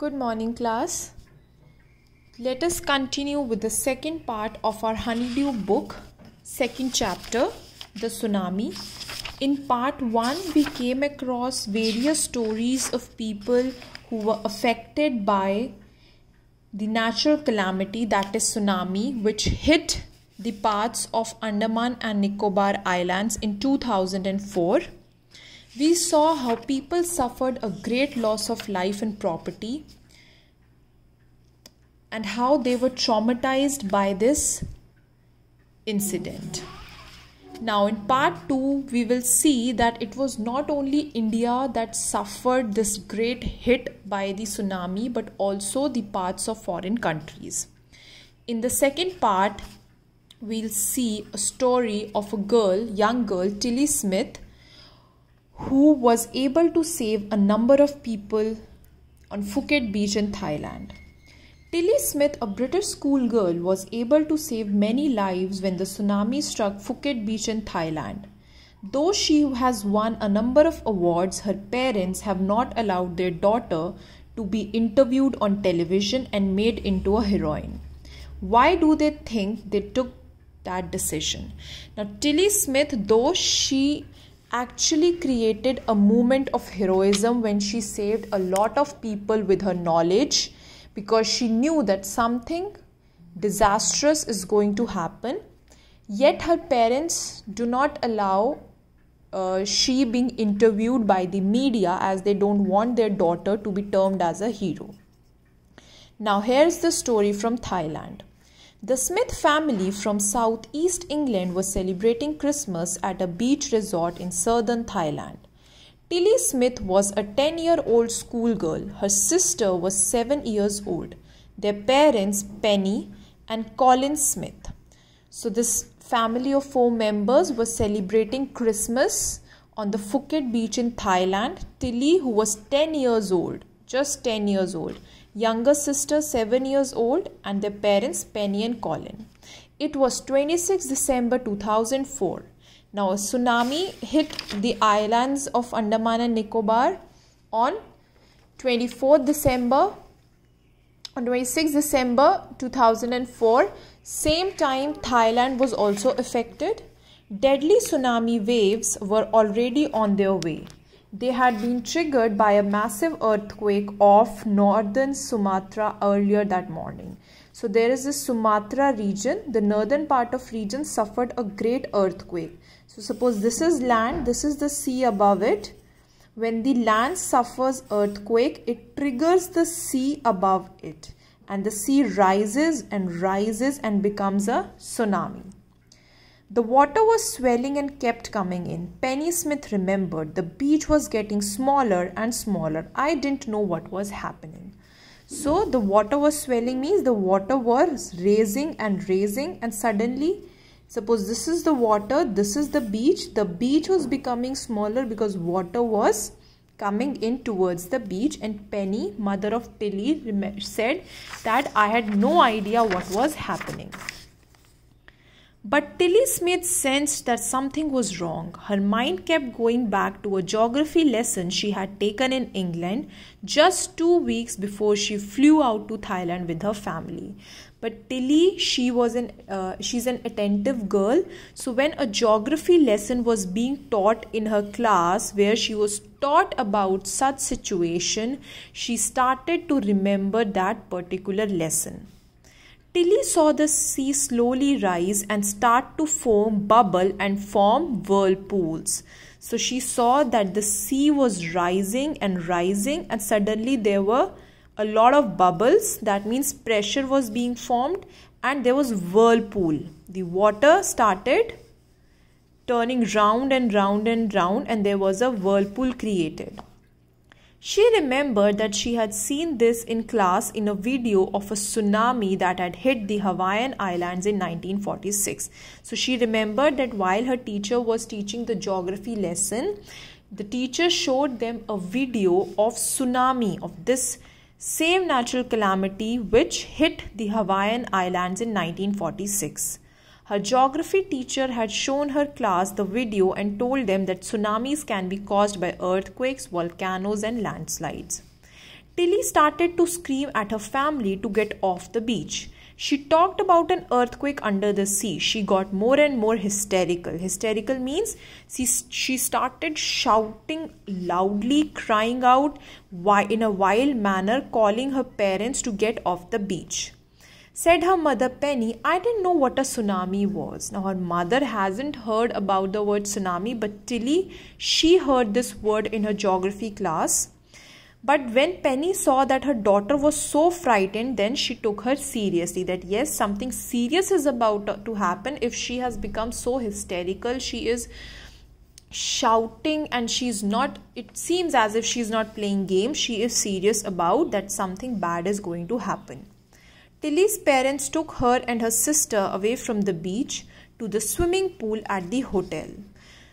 Good morning, class. Let us continue with the second part of our honeydew book, second chapter, The Tsunami. In part 1, we came across various stories of people who were affected by the natural calamity that is tsunami which hit the parts of Andaman and Nicobar Islands in 2004 we saw how people suffered a great loss of life and property and how they were traumatized by this incident. Now, in part 2, we will see that it was not only India that suffered this great hit by the tsunami but also the parts of foreign countries. In the second part, we'll see a story of a girl, young girl, Tilly Smith, who was able to save a number of people on Phuket Beach in Thailand. Tilly Smith, a British schoolgirl, was able to save many lives when the tsunami struck Phuket Beach in Thailand. Though she has won a number of awards, her parents have not allowed their daughter to be interviewed on television and made into a heroine. Why do they think they took that decision? Now, Tilly Smith, though she actually created a moment of heroism when she saved a lot of people with her knowledge because she knew that something disastrous is going to happen. Yet her parents do not allow uh, she being interviewed by the media as they don't want their daughter to be termed as a hero. Now, here's the story from Thailand. The Smith family from southeast England was celebrating Christmas at a beach resort in southern Thailand. Tilly Smith was a 10 year old schoolgirl. Her sister was 7 years old. Their parents, Penny and Colin Smith. So, this family of four members was celebrating Christmas on the Phuket beach in Thailand. Tilly, who was 10 years old, just 10 years old, younger sister 7 years old, and their parents Penny and Colin. It was 26 December 2004. Now, a tsunami hit the islands of Andaman and Nicobar on 24th December on 26 December 2004 same time Thailand was also affected deadly tsunami waves were already on their way they had been triggered by a massive earthquake off northern Sumatra earlier that morning. So there is this Sumatra region, the northern part of region suffered a great earthquake. So suppose this is land, this is the sea above it. When the land suffers earthquake, it triggers the sea above it. And the sea rises and rises and becomes a tsunami. The water was swelling and kept coming in. Penny Smith remembered the beach was getting smaller and smaller. I didn't know what was happening. So the water was swelling means the water was raising and raising and suddenly suppose this is the water, this is the beach. The beach was becoming smaller because water was coming in towards the beach and penny mother of tilly said that i had no idea what was happening but Tilly Smith sensed that something was wrong. Her mind kept going back to a geography lesson she had taken in England just two weeks before she flew out to Thailand with her family. But Tilly, she was an uh, she's an attentive girl. So when a geography lesson was being taught in her class, where she was taught about such situation, she started to remember that particular lesson. Tilly saw the sea slowly rise and start to foam, bubble, and form whirlpools. So she saw that the sea was rising and rising, and suddenly there were a lot of bubbles. That means pressure was being formed, and there was whirlpool. The water started turning round and round and round, and there was a whirlpool created. She remembered that she had seen this in class in a video of a tsunami that had hit the Hawaiian Islands in 1946. So she remembered that while her teacher was teaching the geography lesson, the teacher showed them a video of tsunami of this same natural calamity which hit the Hawaiian Islands in 1946. Her geography teacher had shown her class the video and told them that tsunamis can be caused by earthquakes, volcanoes, and landslides. Tilly started to scream at her family to get off the beach. She talked about an earthquake under the sea. She got more and more hysterical. Hysterical means she, she started shouting loudly, crying out in a wild manner, calling her parents to get off the beach. Said her mother Penny, I didn't know what a tsunami was. Now her mother hasn't heard about the word tsunami, but Tilly, she heard this word in her geography class. But when Penny saw that her daughter was so frightened, then she took her seriously that yes, something serious is about to happen if she has become so hysterical. She is shouting and she's not, it seems as if she's not playing game. She is serious about that something bad is going to happen. Tilly's parents took her and her sister away from the beach to the swimming pool at the hotel.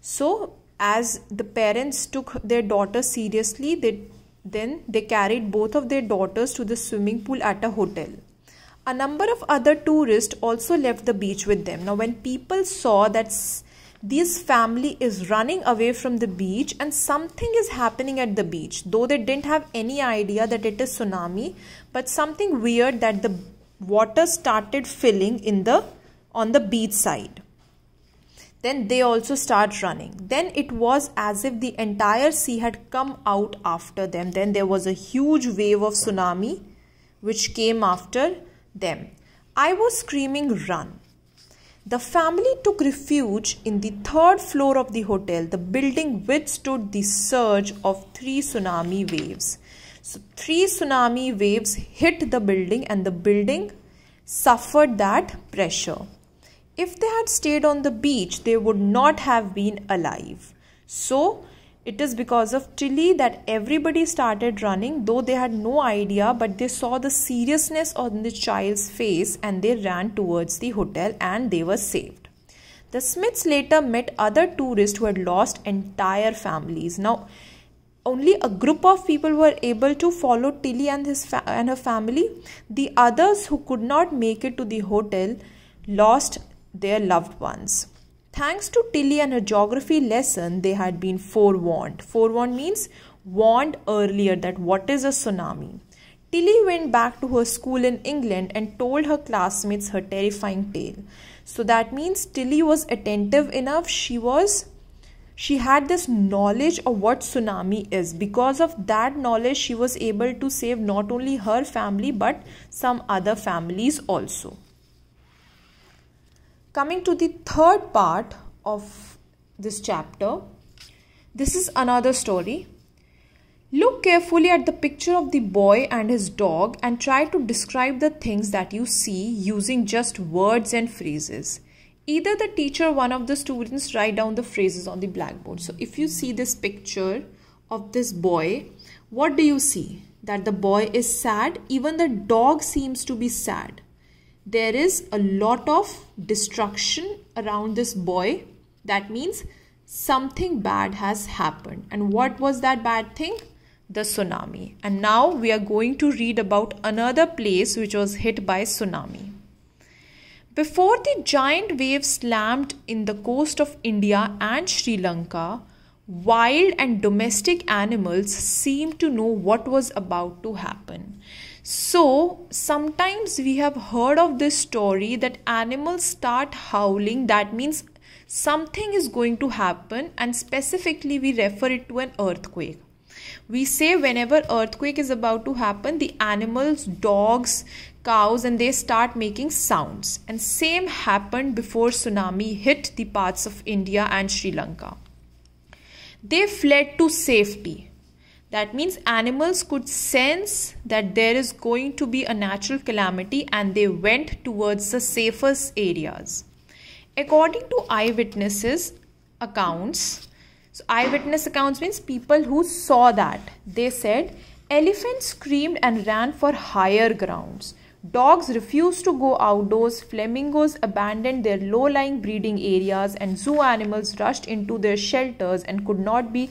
So, as the parents took their daughter seriously, they then they carried both of their daughters to the swimming pool at a hotel. A number of other tourists also left the beach with them. Now, when people saw that this family is running away from the beach and something is happening at the beach though they didn't have any idea that it is tsunami but something weird that the water started filling in the on the beach side then they also start running then it was as if the entire sea had come out after them then there was a huge wave of tsunami which came after them i was screaming run the family took refuge in the third floor of the hotel. The building withstood the surge of three tsunami waves. So, three tsunami waves hit the building, and the building suffered that pressure. If they had stayed on the beach, they would not have been alive. So, it is because of Chile that everybody started running, though they had no idea, but they saw the seriousness on the child's face and they ran towards the hotel and they were saved. The Smiths later met other tourists who had lost entire families. Now, only a group of people were able to follow Tilly and his fa- and her family. The others who could not make it to the hotel lost their loved ones. Thanks to Tilly and her geography lesson, they had been forewarned. Forewarned means warned earlier that what is a tsunami. Tilly went back to her school in England and told her classmates her terrifying tale. So that means Tilly was attentive enough. She was she had this knowledge of what tsunami is because of that knowledge she was able to save not only her family but some other families also Coming to the third part of this chapter, this is another story. Look carefully at the picture of the boy and his dog and try to describe the things that you see using just words and phrases. Either the teacher or one of the students write down the phrases on the blackboard. So if you see this picture of this boy, what do you see? That the boy is sad, even the dog seems to be sad there is a lot of destruction around this boy. That means something bad has happened. And what was that bad thing? The tsunami. And now we are going to read about another place which was hit by tsunami. Before the giant wave slammed in the coast of India and Sri Lanka, wild and domestic animals seemed to know what was about to happen. So, sometimes we have heard of this story that animals start howling, that means something is going to happen, and specifically we refer it to an earthquake. We say whenever earthquake is about to happen, the animals, dogs, cows, and they start making sounds. And same happened before tsunami hit the parts of India and Sri Lanka. They fled to safety that means animals could sense that there is going to be a natural calamity and they went towards the safest areas. According to eyewitnesses accounts, so eyewitness accounts means people who saw that. They said elephants screamed and ran for higher grounds. Dogs refused to go outdoors, flamingos abandoned their low lying breeding areas, and zoo animals rushed into their shelters and could not be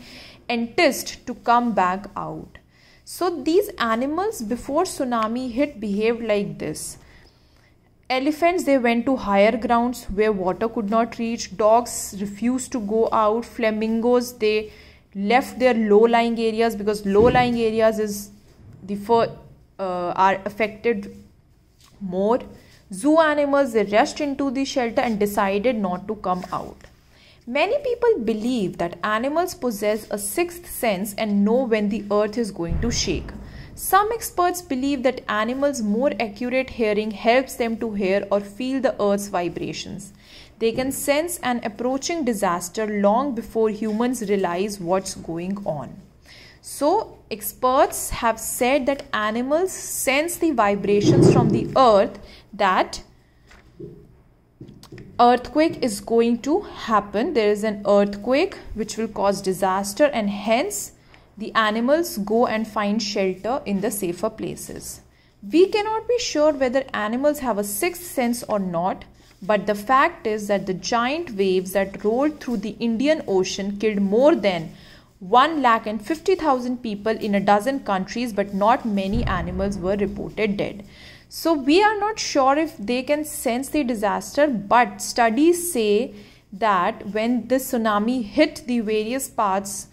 test to come back out. So these animals before tsunami hit behaved like this. Elephants they went to higher grounds where water could not reach. Dogs refused to go out. Flamingos they left their low-lying areas because low-lying areas is the fur, uh, are affected more. Zoo animals they rushed into the shelter and decided not to come out. Many people believe that animals possess a sixth sense and know when the earth is going to shake. Some experts believe that animals' more accurate hearing helps them to hear or feel the earth's vibrations. They can sense an approaching disaster long before humans realize what's going on. So, experts have said that animals sense the vibrations from the earth that earthquake is going to happen there is an earthquake which will cause disaster and hence the animals go and find shelter in the safer places we cannot be sure whether animals have a sixth sense or not but the fact is that the giant waves that rolled through the indian ocean killed more than 1 lakh and 50,000 people in a dozen countries but not many animals were reported dead so we are not sure if they can sense the disaster, but studies say that when the tsunami hit the various parts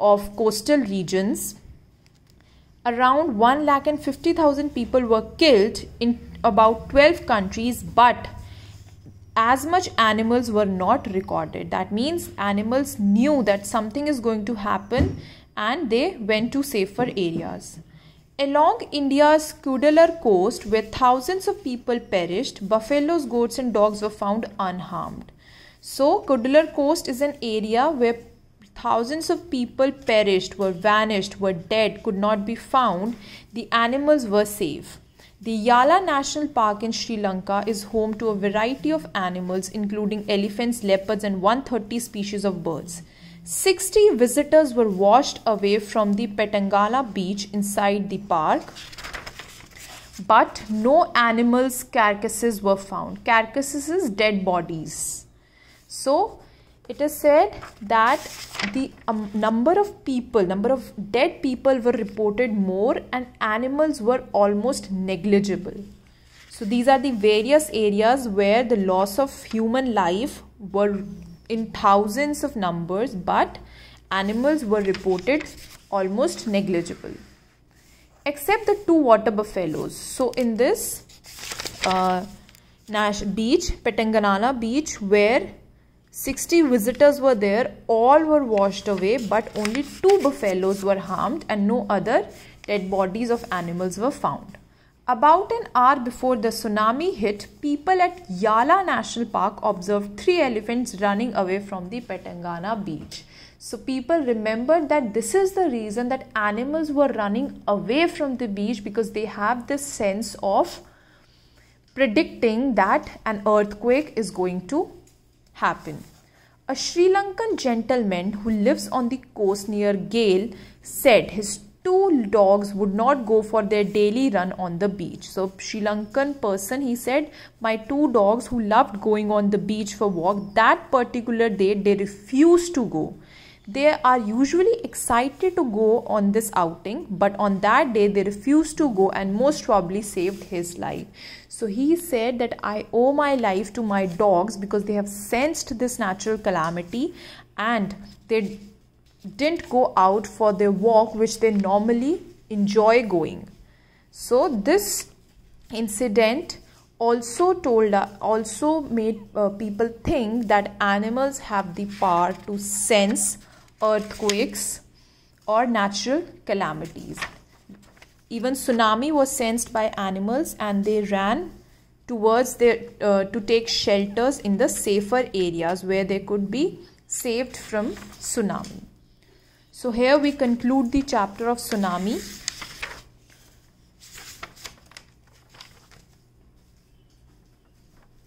of coastal regions, around 1 lakh and 50,000 people were killed in about 12 countries, but as much animals were not recorded. That means animals knew that something is going to happen and they went to safer areas. Along India's Kudalar coast, where thousands of people perished, buffaloes, goats, and dogs were found unharmed. So, Kudalar coast is an area where thousands of people perished, were vanished, were dead, could not be found. The animals were safe. The Yala National Park in Sri Lanka is home to a variety of animals, including elephants, leopards, and 130 species of birds. 60 visitors were washed away from the Petangala beach inside the park. But no animals' carcasses were found. Carcasses is dead bodies. So it is said that the um, number of people, number of dead people were reported more and animals were almost negligible. So these are the various areas where the loss of human life were in thousands of numbers, but animals were reported almost negligible except the two water buffaloes. So, in this uh, Nash beach, Petanganana beach, where 60 visitors were there, all were washed away, but only two buffaloes were harmed and no other dead bodies of animals were found. About an hour before the tsunami hit, people at Yala National Park observed three elephants running away from the Petangana beach. So, people remembered that this is the reason that animals were running away from the beach because they have this sense of predicting that an earthquake is going to happen. A Sri Lankan gentleman who lives on the coast near Gale said his two dogs would not go for their daily run on the beach so sri lankan person he said my two dogs who loved going on the beach for walk that particular day they refused to go they are usually excited to go on this outing but on that day they refused to go and most probably saved his life so he said that i owe my life to my dogs because they have sensed this natural calamity and they didn't go out for their walk which they normally enjoy going so this incident also told also made uh, people think that animals have the power to sense earthquakes or natural calamities even tsunami was sensed by animals and they ran towards their uh, to take shelters in the safer areas where they could be saved from tsunami so here we conclude the chapter of tsunami.